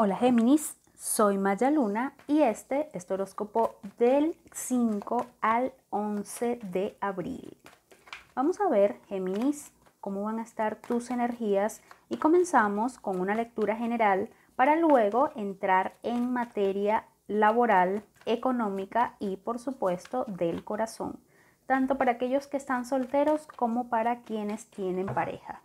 Hola Géminis, soy Maya Luna y este es tu horóscopo del 5 al 11 de abril. Vamos a ver, Géminis, cómo van a estar tus energías y comenzamos con una lectura general para luego entrar en materia laboral, económica y por supuesto del corazón, tanto para aquellos que están solteros como para quienes tienen pareja.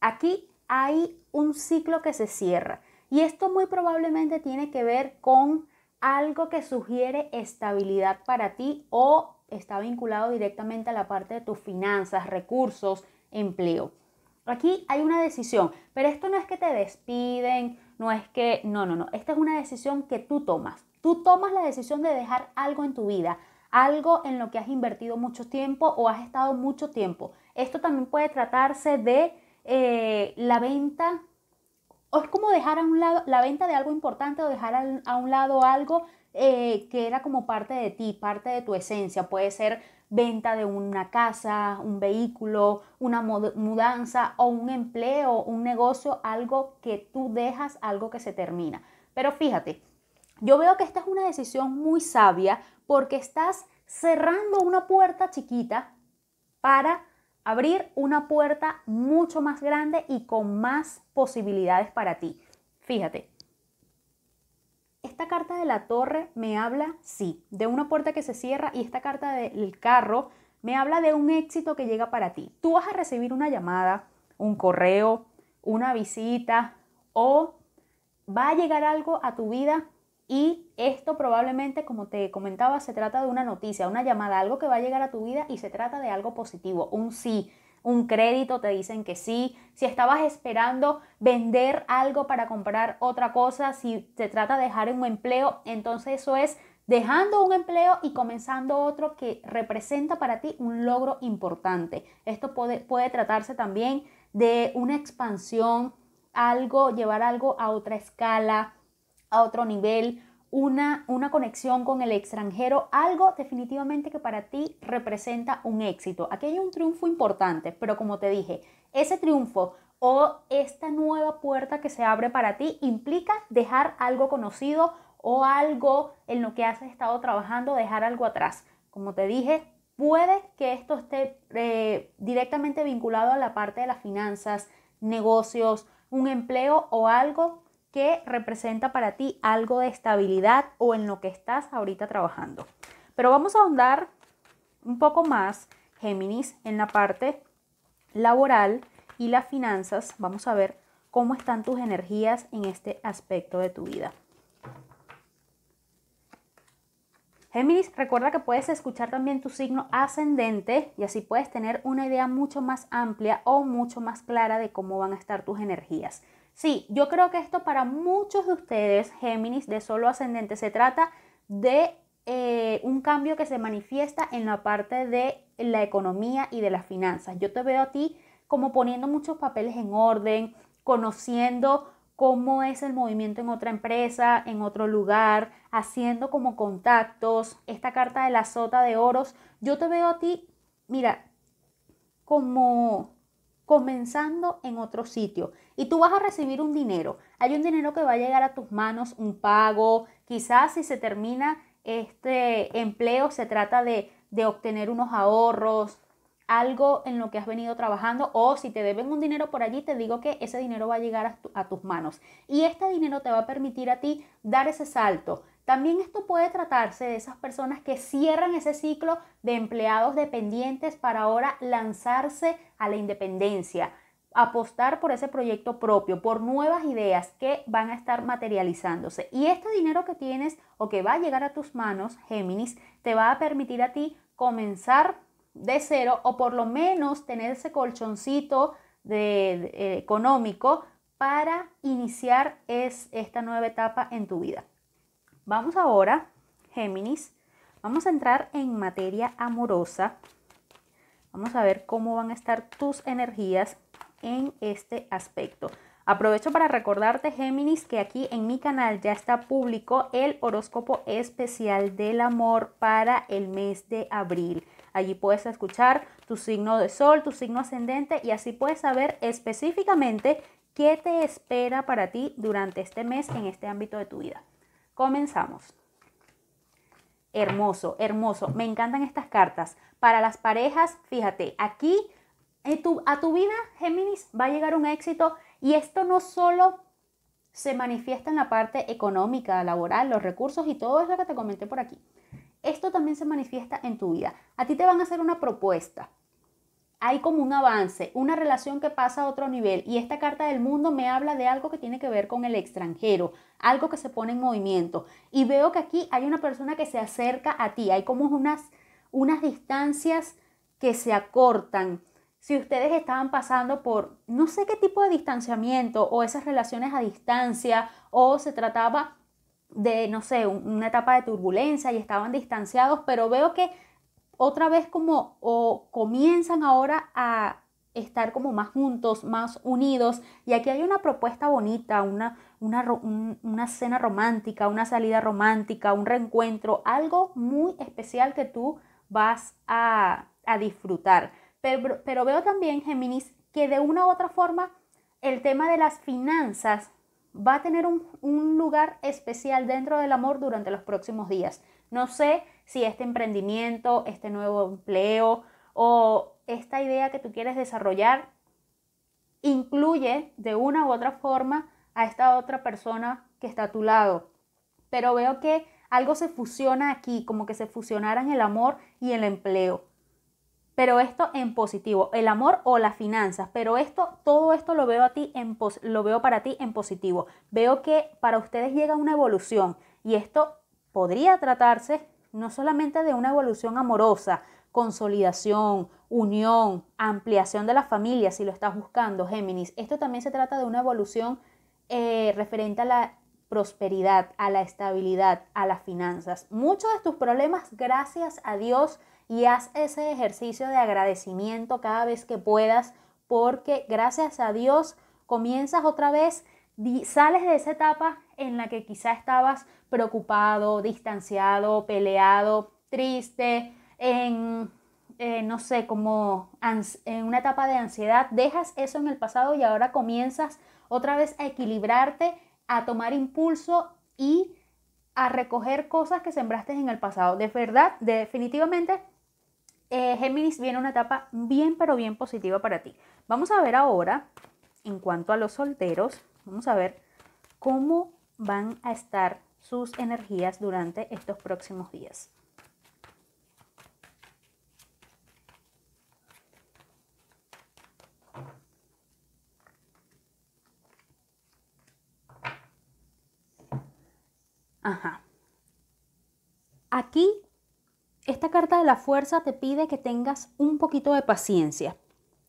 Aquí hay un ciclo que se cierra y esto muy probablemente tiene que ver con algo que sugiere estabilidad para ti o está vinculado directamente a la parte de tus finanzas, recursos, empleo. Aquí hay una decisión, pero esto no es que te despiden, no es que, no, no, no, esta es una decisión que tú tomas. Tú tomas la decisión de dejar algo en tu vida, algo en lo que has invertido mucho tiempo o has estado mucho tiempo. Esto también puede tratarse de eh, la venta, o es como dejar a un lado la venta de algo importante o dejar a, un lado algo eh, que era como parte de ti, parte de tu esencia. Puede ser venta de una casa, un vehículo, una mudanza o un empleo, un negocio, algo que tú dejas, algo que se termina. Pero fíjate, yo veo que esta es una decisión muy sabia porque estás cerrando una puerta chiquita para abrir una puerta mucho más grande y con más posibilidades para ti. Fíjate, esta carta de la torre me habla, sí, de una puerta que se cierra y esta carta del carro me habla de un éxito que llega para ti. Tú vas a recibir una llamada, un correo, una visita o va a llegar algo a tu vida y esto probablemente, como te comentaba, se trata de una noticia, una llamada, algo que va a llegar a tu vida y se trata de algo positivo, un sí, un crédito, te dicen que sí. Si estabas esperando vender algo para comprar otra cosa, si se trata de dejar un empleo, entonces eso es dejando un empleo y comenzando otro que representa para ti un logro importante. Esto puede, puede tratarse también de una expansión, algo, llevar algo a otra escala, a otro nivel, una, una, conexión con el extranjero, algo definitivamente que para ti representa un éxito. Aquí hay un triunfo importante, pero como te dije, ese triunfo o esta nueva puerta que se abre para ti implica dejar algo conocido o algo en lo que has estado trabajando, dejar algo atrás. Como te dije, puede que esto esté eh, directamente vinculado a la parte de las finanzas, negocios, un empleo o algo que representa para ti algo de estabilidad o en lo que estás ahorita trabajando. Pero vamos a ahondar un poco más, Géminis, en la parte laboral y las finanzas. Vamos a ver cómo están tus energías en este aspecto de tu vida. Géminis, recuerda que puedes escuchar también tu signo ascendente y así puedes tener una idea mucho más amplia o mucho más clara de cómo van a estar tus energías. Sí, yo creo que esto para muchos de ustedes, Géminis, de solo ascendente, se trata de eh, un cambio que se manifiesta en la parte de la economía y de las finanzas. Yo te veo a ti como poniendo muchos papeles en orden, conociendo cómo es el movimiento en otra empresa, en otro lugar, haciendo como contactos. Esta carta de la sota de oros, yo te veo a ti, mira, como comenzando en otro sitio y tú vas a recibir un dinero. Hay un dinero que va a llegar a tus manos, un pago, quizás si se termina este empleo se trata de, obtener unos ahorros, algo en lo que has venido trabajando o si te deben un dinero por allí, te digo que ese dinero va a llegar a, a tus manos y este dinero te va a permitir a ti dar ese salto también esto puede tratarse de esas personas que cierran ese ciclo de empleados dependientes para ahora lanzarse a la independencia, apostar por ese proyecto propio, por nuevas ideas que van a estar materializándose. Y este dinero que tienes o que va a llegar a tus manos, Géminis, te va a permitir a ti comenzar de cero o por lo menos tener ese colchoncito eh, económico para iniciar es, esta nueva etapa en tu vida. Vamos ahora, Géminis, vamos a entrar en materia amorosa. Vamos a ver cómo van a estar tus energías en este aspecto. Aprovecho para recordarte, Géminis, que aquí en mi canal ya está público el horóscopo especial del amor para el mes de abril. Allí puedes escuchar tu signo de sol, tu signo ascendente y así puedes saber específicamente qué te espera para ti durante este mes en este ámbito de tu vida. Comenzamos. Hermoso, hermoso. Me encantan estas cartas. Para las parejas, fíjate, aquí a tu vida, Géminis, va a llegar un éxito y esto no solo se manifiesta en la parte económica, laboral, los recursos y todo eso que te comenté por aquí. Esto también se manifiesta en tu vida. A ti te van a hacer una propuesta, hay como un avance, una relación que pasa a otro nivel y esta carta del mundo me habla de algo que tiene que ver con el extranjero, algo que se pone en movimiento. Y veo que aquí hay una persona que se acerca a ti, hay como unas, unas distancias que se acortan. Si ustedes estaban pasando por no sé qué tipo de distanciamiento o esas relaciones a distancia o se trataba de, no sé, una etapa de turbulencia y estaban distanciados, pero veo que otra vez como o comienzan ahora a estar como más juntos, más unidos. Y aquí hay una propuesta bonita, una, una, cena romántica, una salida romántica, un reencuentro, algo muy especial que tú vas a, disfrutar. Pero, pero veo también, Géminis, que de una u otra forma el tema de las finanzas va a tener un, un lugar especial dentro del amor durante los próximos días. No sé si este emprendimiento, este nuevo empleo o esta idea que tú quieres desarrollar incluye de una u otra forma a esta otra persona que está a tu lado. Pero veo que algo se fusiona aquí, como que se fusionaran el amor y el empleo. Pero esto en positivo, el amor o las finanzas, pero esto todo esto lo veo a ti en lo veo para ti en positivo. Veo que para ustedes llega una evolución y esto podría tratarse no solamente de una evolución amorosa, consolidación, unión, ampliación de la familia, si lo estás buscando, Géminis. Esto también se trata de una evolución eh, referente a la prosperidad, a la estabilidad, a las finanzas. Muchos de tus problemas, gracias a Dios, y haz ese ejercicio de agradecimiento cada vez que puedas, porque gracias a Dios comienzas otra vez sales de esa etapa en la que quizá estabas preocupado, distanciado, peleado, triste, en, eh, no sé, como en una etapa de ansiedad, dejas eso en el pasado y ahora comienzas otra vez a equilibrarte, a tomar impulso y a recoger cosas que sembraste en el pasado. De verdad, definitivamente, eh, Géminis viene una etapa bien, pero bien positiva para ti. Vamos a ver ahora, en cuanto a los solteros, Vamos a ver cómo van a estar sus energías durante estos próximos días. Ajá. Aquí, esta carta de la fuerza te pide que tengas un poquito de paciencia.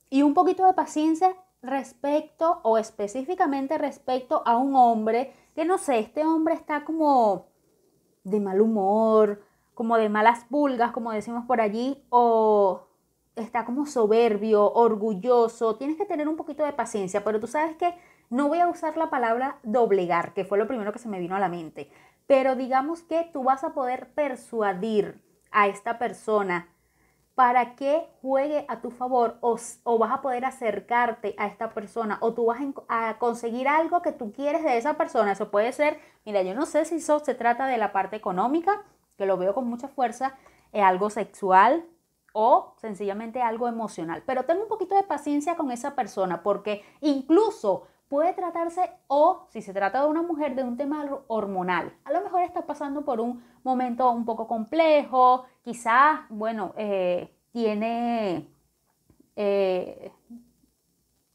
Y un poquito de paciencia respecto o específicamente respecto a un hombre que no sé, este hombre está como de mal humor, como de malas pulgas, como decimos por allí, o está como soberbio, orgulloso, tienes que tener un poquito de paciencia, pero tú sabes que no voy a usar la palabra doblegar, que fue lo primero que se me vino a la mente, pero digamos que tú vas a poder persuadir a esta persona para que juegue a tu favor o, o, vas a poder acercarte a esta persona o tú vas a conseguir algo que tú quieres de esa persona. Eso puede ser, mira, yo no sé si eso se trata de la parte económica, que lo veo con mucha fuerza, eh, algo sexual o sencillamente algo emocional. Pero ten un poquito de paciencia con esa persona porque incluso puede tratarse o si se trata de una mujer de un tema hormonal. A lo mejor está pasando por un momento un poco complejo, quizás, bueno, eh, tiene eh,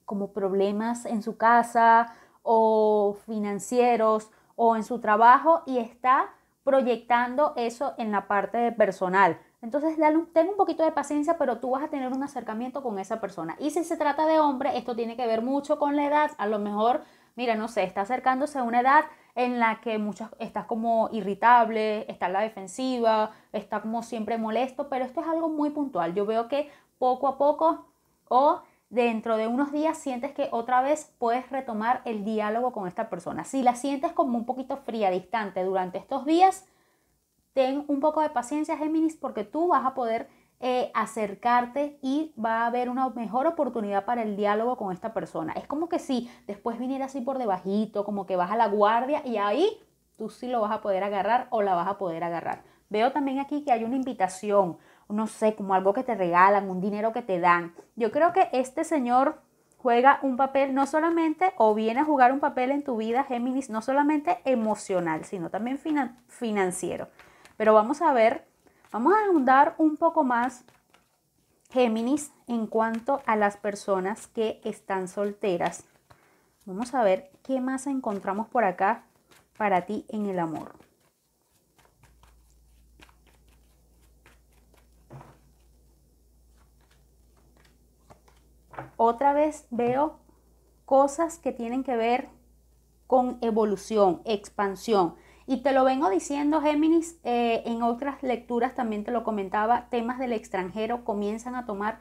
como problemas en su casa o financieros o en su trabajo y está proyectando eso en la parte personal. Entonces, ten un poquito de paciencia, pero tú vas a tener un acercamiento con esa persona. Y si se trata de hombre, esto tiene que ver mucho con la edad. A lo mejor, mira, no sé, está acercándose a una edad en la que muchas estás como irritable, está en la defensiva, está como siempre molesto, pero esto es algo muy puntual. Yo veo que poco a poco o dentro de unos días sientes que otra vez puedes retomar el diálogo con esta persona. Si la sientes como un poquito fría, distante durante estos días, Ten un poco de paciencia, Géminis, porque tú vas a poder eh, acercarte y va a haber una mejor oportunidad para el diálogo con esta persona. Es como que si después viniera así por debajito, como que vas a la guardia y ahí tú sí lo vas a poder agarrar o la vas a poder agarrar. Veo también aquí que hay una invitación, no sé, como algo que te regalan, un dinero que te dan. Yo creo que este señor juega un papel no solamente o viene a jugar un papel en tu vida, Géminis, no solamente emocional, sino también financiero. Pero vamos a ver, vamos a ahondar un poco más, Géminis, en cuanto a las personas que están solteras. Vamos a ver qué más encontramos por acá para ti en el amor. Otra vez veo cosas que tienen que ver con evolución, expansión. Y te lo vengo diciendo, Géminis, eh, en otras lecturas también te lo comentaba, temas del extranjero comienzan a tomar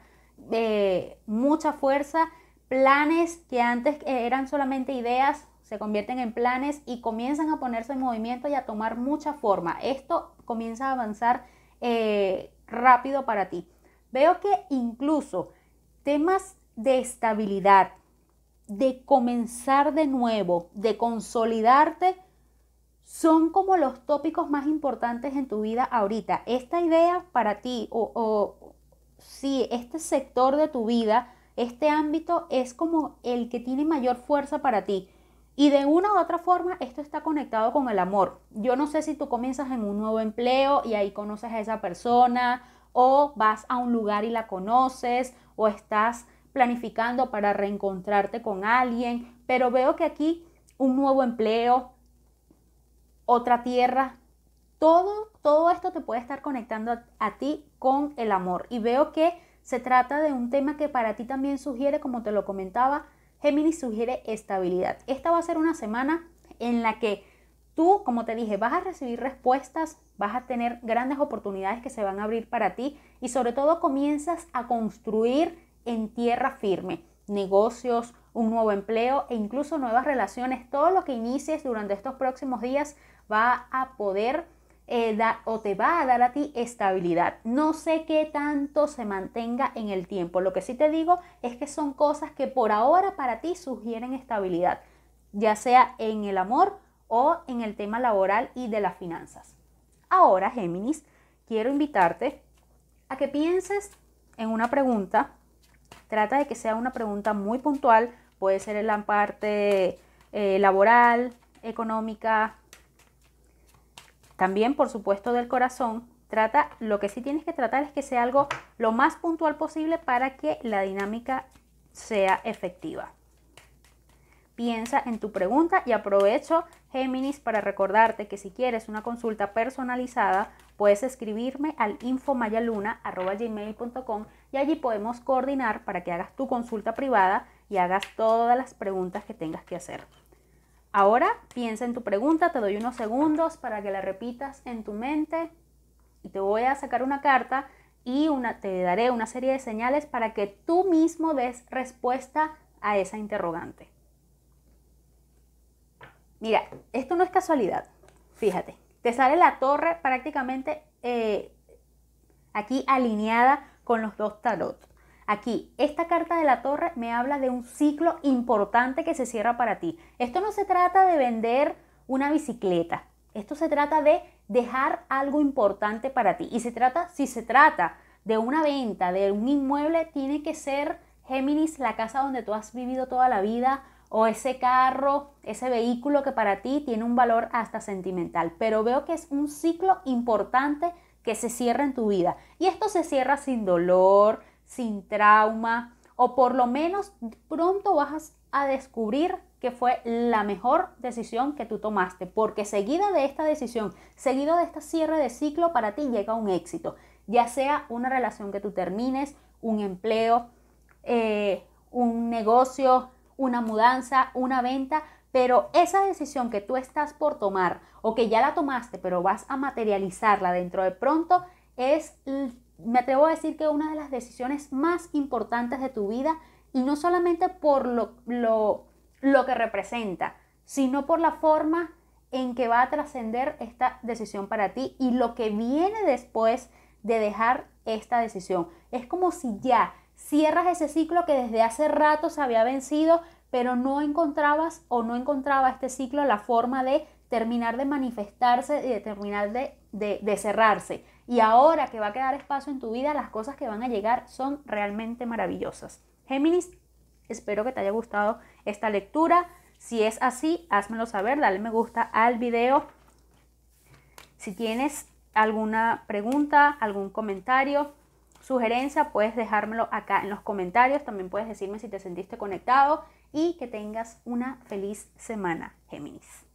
eh, mucha fuerza, planes que antes eh, eran solamente ideas se convierten en planes y comienzan a ponerse en movimiento y a tomar mucha forma. Esto comienza a avanzar rápido para ti. Veo que incluso temas de estabilidad, de comenzar de nuevo, de consolidarte, son como los tópicos más importantes en tu vida ahorita. Esta idea para ti o, si sí, este sector de tu vida, este ámbito es como el que tiene mayor fuerza para ti. Y de una u otra forma, esto está conectado con el amor. Yo no sé si tú comienzas en un nuevo empleo y ahí conoces a esa persona, o vas a un lugar y la conoces, o estás planificando para reencontrarte con alguien, pero veo que aquí un nuevo empleo, otra tierra. Todo, todo esto te puede estar conectando a, ti con el amor. Y veo que se trata de un tema que para ti también sugiere, como te lo comentaba, Géminis sugiere estabilidad. Esta va a ser una semana en la que tú, como te dije, vas a recibir respuestas, vas a tener grandes oportunidades que se van a abrir para ti y sobre todo comienzas a construir en tierra firme negocios, un nuevo empleo e incluso nuevas relaciones. Todo lo que inicies durante estos próximos días va a poder eh, dar o te va a dar a ti estabilidad. No sé qué tanto se mantenga en el tiempo. Lo que sí te digo es que son cosas que por ahora para ti sugieren estabilidad, ya sea en el amor o en el tema laboral y de las finanzas. Ahora, Géminis, quiero invitarte a que pienses en una pregunta. Trata de que sea una pregunta muy puntual. Puede ser en la parte eh, laboral, económica, también, por supuesto, del corazón, trata, lo que sí tienes que tratar es que sea algo lo más puntual posible para que la dinámica sea efectiva. Piensa en tu pregunta y aprovecho Géminis para recordarte que si quieres una consulta personalizada, puedes escribirme al infomayaluna.com y allí podemos coordinar para que hagas tu consulta privada y hagas todas las preguntas que tengas que hacer. Ahora piensa en tu pregunta, te doy unos segundos para que la repitas en tu mente y te voy a sacar una carta y te daré una serie de señales para que tú mismo des respuesta a esa interrogante. Mira, esto no es casualidad, fíjate, te sale la torre prácticamente eh, aquí alineada con los dos tarot. Aquí, esta carta de la torre me habla de un ciclo importante que se cierra para ti. Esto no se trata de vender una bicicleta. Esto se trata de dejar algo importante para ti. Y se trata, si se trata de una venta, de un inmueble, tiene que ser Géminis la casa donde tú has vivido toda la vida o ese carro, ese vehículo que para ti tiene un valor hasta sentimental. Pero veo que es un ciclo importante que se cierra en tu vida. Y esto se cierra sin dolor, sin trauma, o por lo menos pronto vas a descubrir que fue la mejor decisión que tú tomaste, porque seguida de esta decisión, seguido de esta cierre de ciclo, para ti llega un éxito, ya sea una relación que tú termines, un empleo, eh, un negocio, una mudanza, una venta, pero esa decisión que tú estás por tomar o que ya la tomaste, pero vas a materializarla dentro de pronto, es me atrevo a decir que una de las decisiones más importantes de tu vida, y no solamente por lo, lo, lo que representa, sino por la forma en que va a trascender esta decisión para ti y lo que viene después de dejar esta decisión. Es como si ya cierras ese ciclo que desde hace rato se había vencido, pero no encontrabas o no encontraba este ciclo la forma de terminar de manifestarse y de terminar de, cerrarse. Y ahora que va a quedar espacio en tu vida, las cosas que van a llegar son realmente maravillosas. Géminis, espero que te haya gustado esta lectura. Si es así, házmelo saber, dale me gusta al video. Si tienes alguna pregunta, algún comentario, sugerencia, puedes dejármelo acá en los comentarios. También puedes decirme si te sentiste conectado y que tengas una feliz semana, Géminis.